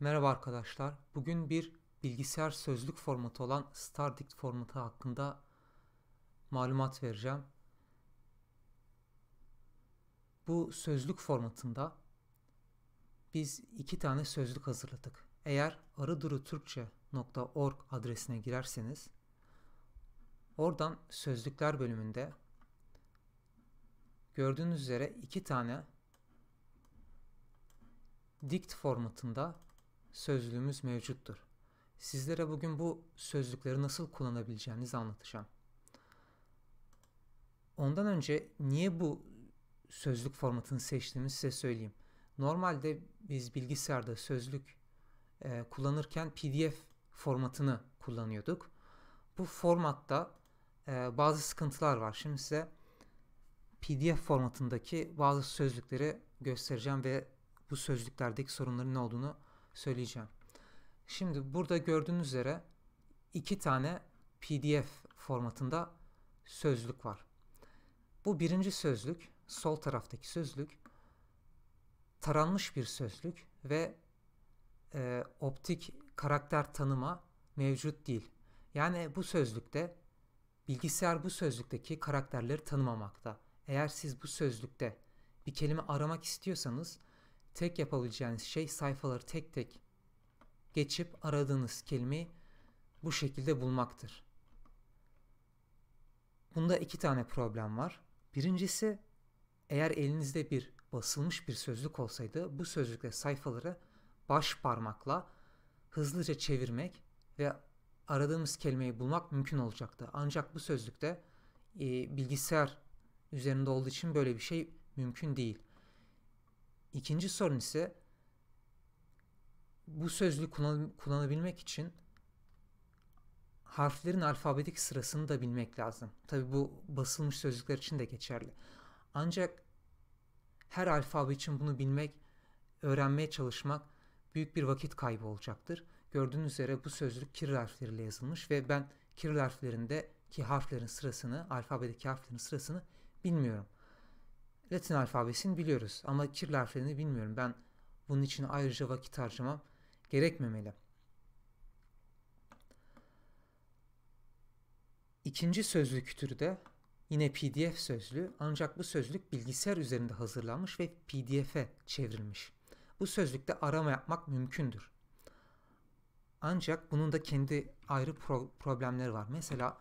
Merhaba arkadaşlar. Bugün bir bilgisayar sözlük formatı olan Stardict formatı hakkında malumat vereceğim. Bu sözlük formatında biz iki tane sözlük hazırladık. Eğer arıduruturkçe.org adresine girerseniz oradan sözlükler bölümünde gördüğünüz üzere iki tane dict formatında sözlüğümüz mevcuttur. Sizlere bugün bu sözlükleri nasıl kullanabileceğinizi anlatacağım. Ondan önce niye bu sözlük formatını seçtiğimi size söyleyeyim. Normalde biz bilgisayarda sözlük e, kullanırken PDF formatını kullanıyorduk. Bu formatta e, bazı sıkıntılar var. Şimdi size PDF formatındaki bazı sözlükleri göstereceğim ve bu sözlüklerdeki sorunların ne olduğunu söyleyeceğim. Şimdi burada gördüğünüz üzere iki tane PDF formatında sözlük var. Bu birinci sözlük, sol taraftaki sözlük taranmış bir sözlük ve e, optik karakter tanıma mevcut değil. Yani bu sözlükte bilgisayar bu sözlükteki karakterleri tanımamakta. Eğer siz bu sözlükte bir kelime aramak istiyorsanız Tek yapabileceğiniz şey sayfaları tek tek geçip aradığınız kelimeyi bu şekilde bulmaktır. Bunda iki tane problem var. Birincisi eğer elinizde bir basılmış bir sözlük olsaydı bu sözlükle sayfaları baş parmakla hızlıca çevirmek ve aradığımız kelimeyi bulmak mümkün olacaktı. Ancak bu sözlükte e, bilgisayar üzerinde olduğu için böyle bir şey mümkün değil. İkinci sorun ise bu sözlüğü kullanabilmek için harflerin alfabetik sırasını da bilmek lazım. Tabi bu basılmış sözlükler için de geçerli. Ancak her alfabe için bunu bilmek, öğrenmeye çalışmak büyük bir vakit kaybı olacaktır. Gördüğünüz üzere bu sözlük kiril harfleriyle yazılmış ve ben kiril harflerindeki harflerin sırasını, alfabedeki harflerin sırasını bilmiyorum. Latin alfabesini biliyoruz ama Kiril harflerini bilmiyorum. Ben bunun için ayrıca vakit harcamam gerekmemeli. İkinci sözlük türü de yine PDF sözlüğü ancak bu sözlük bilgisayar üzerinde hazırlanmış ve PDF'e çevrilmiş. Bu sözlükte arama yapmak mümkündür. Ancak bunun da kendi ayrı pro problemleri var. Mesela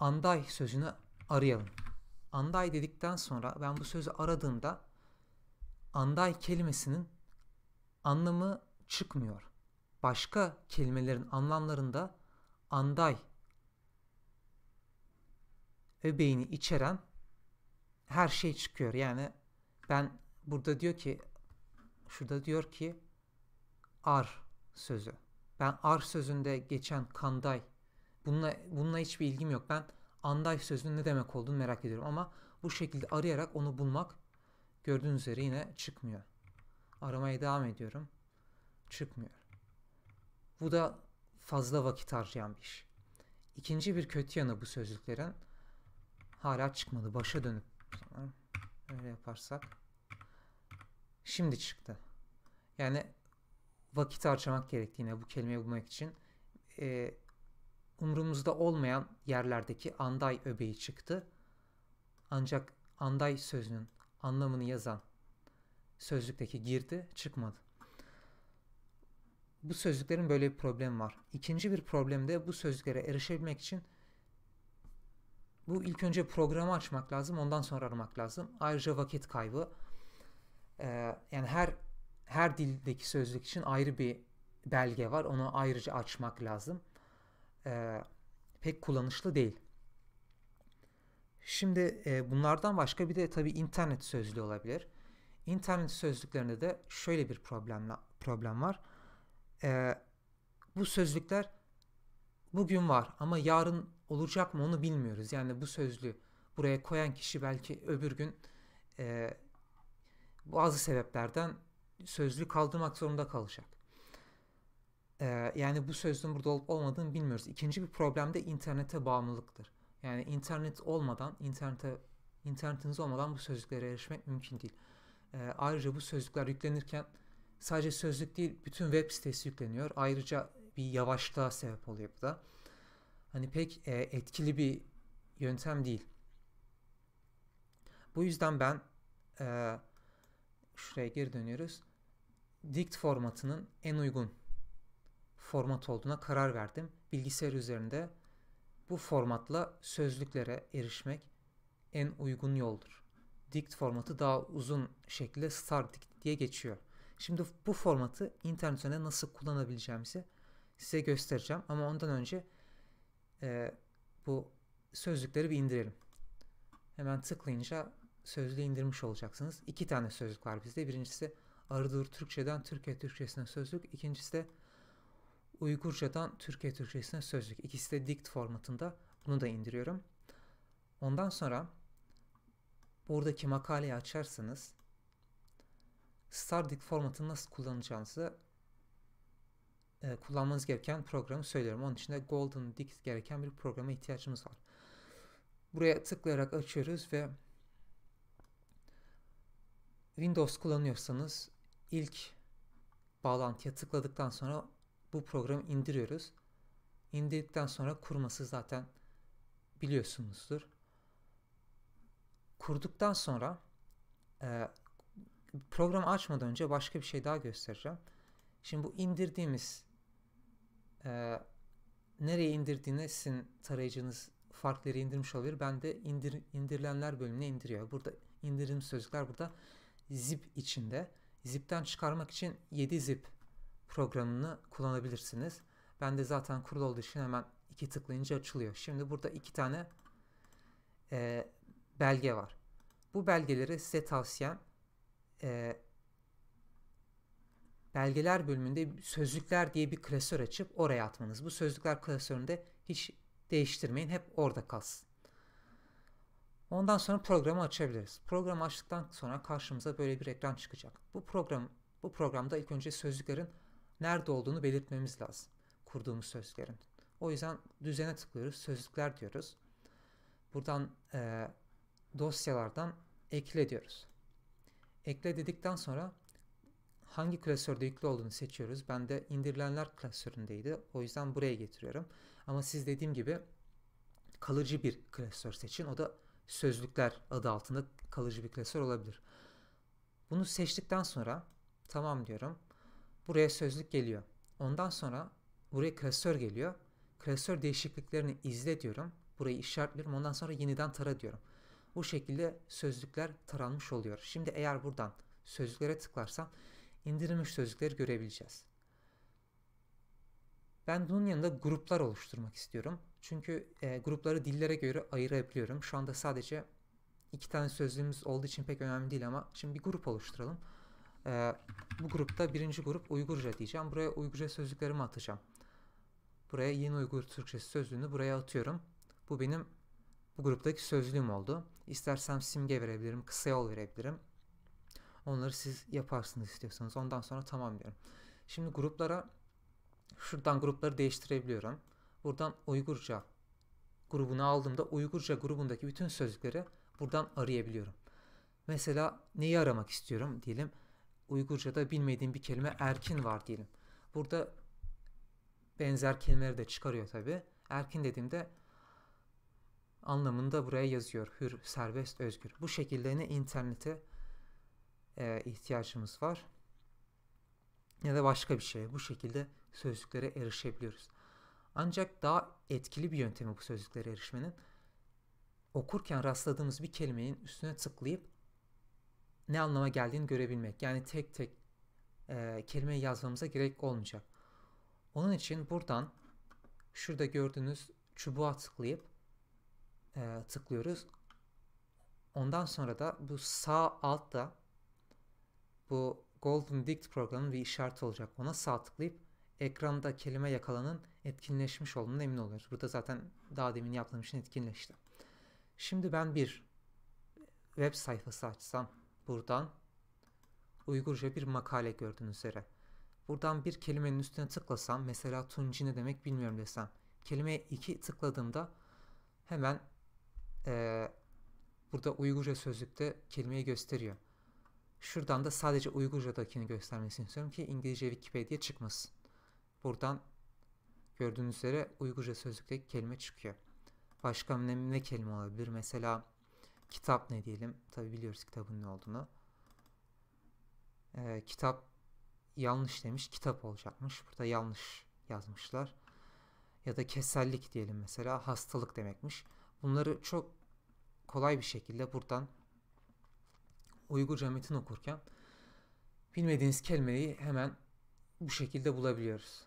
anday sözünü arayalım. Anday dedikten sonra ben bu sözü aradığımda anday kelimesinin anlamı çıkmıyor. Başka kelimelerin anlamlarında anday öbeğini içeren her şey çıkıyor. Yani ben burada diyor ki şurada diyor ki ar sözü. Ben ar sözünde geçen kanday bununla bununla hiçbir ilgim yok. Ben anday sözünün ne demek olduğunu merak ediyorum. Ama bu şekilde arayarak onu bulmak gördüğünüz üzere yine çıkmıyor. Aramaya devam ediyorum. Çıkmıyor. Bu da fazla vakit harcayan bir iş. İkinci bir kötü yanı bu sözlüklerin hala çıkmadı. Başa dönüp öyle yaparsak şimdi çıktı. Yani vakit harcamak gerektiğine bu kelimeyi bulmak için e, Umrumuzda olmayan yerlerdeki Anday öbeği çıktı. Ancak Anday sözünün anlamını yazan sözlükteki girdi çıkmadı. Bu sözlüklerin böyle bir problemi var. İkinci bir problem de bu sözlüklere erişebilmek için bu ilk önce programı açmak lazım, ondan sonra aramak lazım. Ayrıca vakit kaybı. Ee, yani her her dildeki sözlük için ayrı bir belge var. Onu ayrıca açmak lazım e, pek kullanışlı değil. Şimdi e, bunlardan başka bir de tabii internet sözlüğü olabilir. İnternet sözlüklerinde de şöyle bir problemle, problem var. E, bu sözlükler bugün var ama yarın olacak mı onu bilmiyoruz. Yani bu sözlüğü buraya koyan kişi belki öbür gün e, bazı sebeplerden sözlüğü kaldırmak zorunda kalacak. Ee, yani bu sözün burada olup olmadığını bilmiyoruz. İkinci bir problem de internete bağımlılıktır. Yani internet olmadan, internete internetiniz olmadan bu sözlüklere erişmek mümkün değil. Ee, ayrıca bu sözlükler yüklenirken sadece sözlük değil bütün web sitesi yükleniyor. Ayrıca bir yavaşlığa sebep oluyor bu da. Hani pek e, etkili bir yöntem değil. Bu yüzden ben e, şuraya geri dönüyoruz. Dict formatının en uygun format olduğuna karar verdim. Bilgisayar üzerinde bu formatla sözlüklere erişmek en uygun yoldur. Dict formatı daha uzun şekilde StarDict diye geçiyor. Şimdi bu formatı internet üzerinde nasıl kullanabileceğimizi size göstereceğim. Ama ondan önce e, bu sözlükleri bir indirelim. Hemen tıklayınca sözlüğü indirmiş olacaksınız. İki tane sözlük var bizde. Birincisi Arıdur Türkçeden Türkiye Türkçesine sözlük. İkincisi de Uygurcadan Türkiye Türkçesine sözlük. İkisi de dict formatında. Bunu da indiriyorum. Ondan sonra buradaki makaleyi açarsanız Stardict formatını nasıl kullanacağınızı e, kullanmanız gereken programı söylüyorum. Onun için de Golden Dict gereken bir programa ihtiyacımız var. Buraya tıklayarak açıyoruz ve Windows kullanıyorsanız ilk bağlantıya tıkladıktan sonra bu programı indiriyoruz. İndirdikten sonra kurması zaten biliyorsunuzdur. Kurduktan sonra e, programı açmadan önce başka bir şey daha göstereceğim. Şimdi bu indirdiğimiz e, nereye indirdiğine sizin tarayıcınız farklı indirmiş olabilir. Ben de indir, indirilenler bölümüne indiriyor. Burada indirim sözcükler burada zip içinde. Zip'ten çıkarmak için 7 zip programını kullanabilirsiniz. Ben de zaten kurulu olduğu için hemen iki tıklayınca açılıyor. Şimdi burada iki tane e, belge var. Bu belgeleri size tavsiyem e, belgeler bölümünde sözlükler diye bir klasör açıp oraya atmanız. Bu sözlükler klasöründe hiç değiştirmeyin. Hep orada kalsın. Ondan sonra programı açabiliriz. Programı açtıktan sonra karşımıza böyle bir ekran çıkacak. Bu program bu programda ilk önce sözlüklerin nerede olduğunu belirtmemiz lazım kurduğumuz sözlerin. O yüzden düzene tıklıyoruz, sözlükler diyoruz. Buradan e, dosyalardan ekle diyoruz. Ekle dedikten sonra hangi klasörde yüklü olduğunu seçiyoruz. Ben de indirilenler klasöründeydi. O yüzden buraya getiriyorum. Ama siz dediğim gibi kalıcı bir klasör seçin. O da sözlükler adı altında kalıcı bir klasör olabilir. Bunu seçtikten sonra tamam diyorum. Buraya sözlük geliyor. Ondan sonra buraya klasör geliyor. Klasör değişikliklerini izle diyorum. Burayı işaretliyorum. Ondan sonra yeniden tara diyorum. Bu şekilde sözlükler taranmış oluyor. Şimdi eğer buradan sözlüklere tıklarsam indirilmiş sözlükleri görebileceğiz. Ben bunun yanında gruplar oluşturmak istiyorum. Çünkü e, grupları dillere göre ayırabiliyorum. Şu anda sadece iki tane sözlüğümüz olduğu için pek önemli değil ama şimdi bir grup oluşturalım. Ee, bu grupta birinci grup Uygurca diyeceğim. Buraya Uygurca sözlüklerimi atacağım. Buraya yeni Uygur Türkçesi sözlüğünü buraya atıyorum. Bu benim bu gruptaki sözlüğüm oldu. İstersem simge verebilirim, kısa yol verebilirim. Onları siz yaparsınız istiyorsanız. Ondan sonra tamam diyorum. Şimdi gruplara şuradan grupları değiştirebiliyorum. Buradan Uygurca grubunu aldığımda Uygurca grubundaki bütün sözlükleri buradan arayabiliyorum. Mesela neyi aramak istiyorum diyelim. Uygurca'da bilmediğim bir kelime erkin var diyelim. Burada benzer kelimeleri de çıkarıyor tabi. Erkin dediğimde anlamında buraya yazıyor. Hür, serbest, özgür. Bu şekilde yine internete e, ihtiyacımız var. Ya da başka bir şey. Bu şekilde sözlüklere erişebiliyoruz. Ancak daha etkili bir yöntemi bu sözlüklere erişmenin okurken rastladığımız bir kelimenin üstüne tıklayıp ne anlama geldiğini görebilmek. Yani tek tek e, kelimeyi yazmamıza gerek olmayacak. Onun için buradan şurada gördüğünüz çubuğa tıklayıp e, tıklıyoruz. Ondan sonra da bu sağ altta bu Golden Dict programının bir işareti olacak. Ona sağ tıklayıp ekranda kelime yakalanın etkinleşmiş olduğunu emin oluyoruz. Burada zaten daha demin yaptığım için etkinleşti. Şimdi ben bir web sayfası açsam Buradan Uygurca bir makale gördüğünüz üzere. Buradan bir kelimenin üstüne tıklasam mesela Tunci ne demek bilmiyorum desem. Kelimeye iki tıkladığımda hemen e, burada Uygurca sözlükte kelimeyi gösteriyor. Şuradan da sadece Uygurca'dakini göstermesini istiyorum ki İngilizce Wikipedia çıkmasın. Buradan gördüğünüz üzere Uygurca sözlükteki kelime çıkıyor. Başka ne, ne kelime olabilir? Mesela Kitap ne diyelim? Tabi biliyoruz kitabın ne olduğunu. Ee, kitap yanlış demiş, kitap olacakmış. Burada yanlış yazmışlar. Ya da kesellik diyelim mesela, hastalık demekmiş. Bunları çok kolay bir şekilde buradan Uygurca metin okurken bilmediğiniz kelimeyi hemen bu şekilde bulabiliyoruz.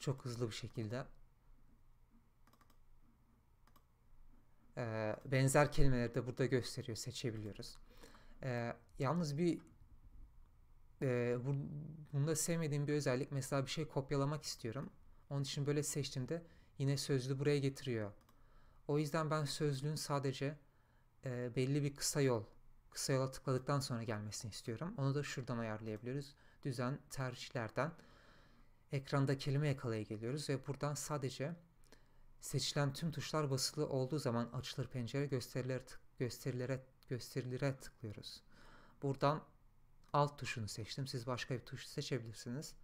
Çok hızlı bir şekilde. e, benzer kelimeleri de burada gösteriyor, seçebiliyoruz. E, yalnız bir e, bu, bunda sevmediğim bir özellik mesela bir şey kopyalamak istiyorum. Onun için böyle seçtiğimde yine sözlü buraya getiriyor. O yüzden ben sözlüğün sadece e, belli bir kısa yol, kısa yola tıkladıktan sonra gelmesini istiyorum. Onu da şuradan ayarlayabiliyoruz. Düzen tercihlerden ekranda kelime yakalaya geliyoruz ve buradan sadece Seçilen tüm tuşlar basılı olduğu zaman açılır pencere gösterilere, tık, gösterilere, gösterilere tıklıyoruz. Buradan alt tuşunu seçtim. Siz başka bir tuş seçebilirsiniz.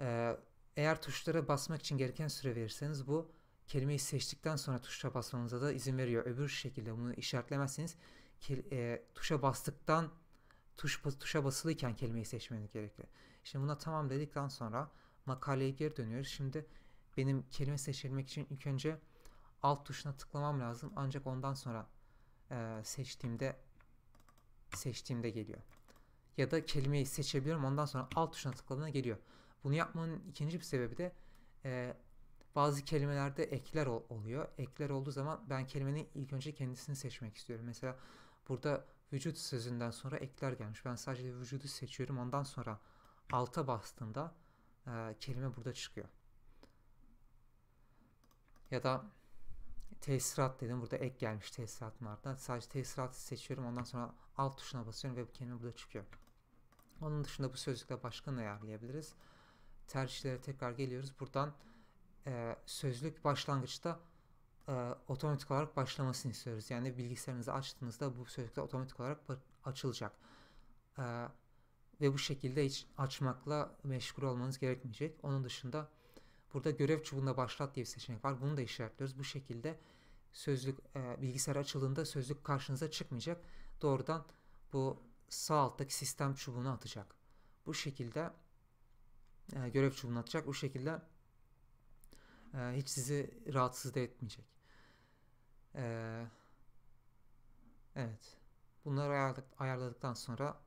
Ee, eğer tuşlara basmak için gereken süre verirseniz bu kelimeyi seçtikten sonra tuşa basmanıza da izin veriyor. Öbür şekilde bunu işaretlemezseniz e, tuşa bastıktan tuş tuşa basılıyken kelimeyi seçmeniz gerekli. Şimdi buna tamam dedikten sonra makaleye geri dönüyoruz. Şimdi benim kelime seçilmek için ilk önce alt tuşuna tıklamam lazım. Ancak ondan sonra e, seçtiğimde seçtiğimde geliyor. Ya da kelimeyi seçebiliyorum ondan sonra alt tuşuna tıkladığında geliyor. Bunu yapmanın ikinci bir sebebi de e, bazı kelimelerde ekler oluyor. Ekler olduğu zaman ben kelimenin ilk önce kendisini seçmek istiyorum. Mesela burada vücut sözünden sonra ekler gelmiş. Ben sadece vücudu seçiyorum. Ondan sonra alta bastığımda e, kelime burada çıkıyor ya da tesirat dedim. Burada ek gelmiş tesiratın ardından. Sadece tesiratı seçiyorum. Ondan sonra alt tuşuna basıyorum ve bu kelime burada çıkıyor. Onun dışında bu sözlükle başka ne ayarlayabiliriz? Tercihlere tekrar geliyoruz. Buradan e, sözlük başlangıçta e, otomatik olarak başlamasını istiyoruz. Yani bilgisayarınızı açtığınızda bu sözlükte otomatik olarak açılacak. E, ve bu şekilde hiç açmakla meşgul olmanız gerekmeyecek. Onun dışında Burada görev çubuğunda başlat diye bir seçenek var. Bunu da işaretliyoruz. Bu şekilde sözlük e, bilgisayar açıldığında sözlük karşınıza çıkmayacak. Doğrudan bu sağ alttaki sistem çubuğuna atacak. Bu şekilde e, görev çubuğunu atacak. Bu şekilde e, hiç sizi rahatsız da etmeyecek. E, evet. Bunları ayarladık, ayarladıktan sonra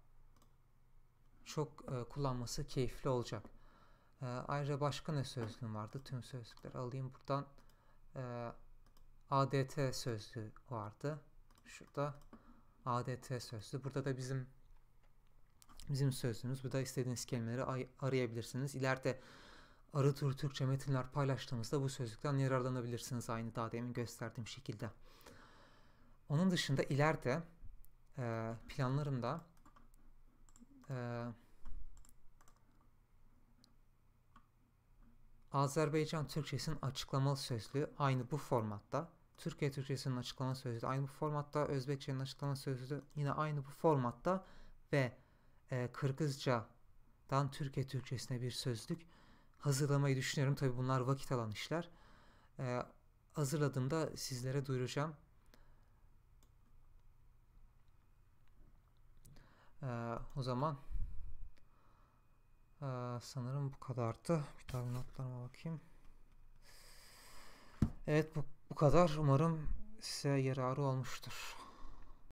çok e, kullanması keyifli olacak. E, ayrıca başka ne sözlüğüm vardı? Tüm sözlükleri alayım buradan. E, ee, ADT sözlüğü vardı. Şurada ADT sözlüğü. Burada da bizim bizim sözlüğümüz. Burada istediğiniz kelimeleri arayabilirsiniz. İleride arı turu Türkçe metinler paylaştığımızda bu sözlükten yararlanabilirsiniz. Aynı daha demin gösterdiğim şekilde. Onun dışında ileride e, planlarımda e, Azerbaycan Türkçesinin açıklamalı sözlüğü aynı bu formatta. Türkiye Türkçesinin açıklama sözlüğü aynı bu formatta. Özbekçenin açıklama sözlüğü yine aynı bu formatta. Ve e, Kırgızca'dan Türkiye Türkçesine bir sözlük hazırlamayı düşünüyorum. Tabi bunlar vakit alan işler. E, hazırladığımda sizlere duyuracağım. E, o zaman sanırım bu kadardı. Bir tane notlarıma bakayım. Evet bu, bu kadar. Umarım size yararı olmuştur.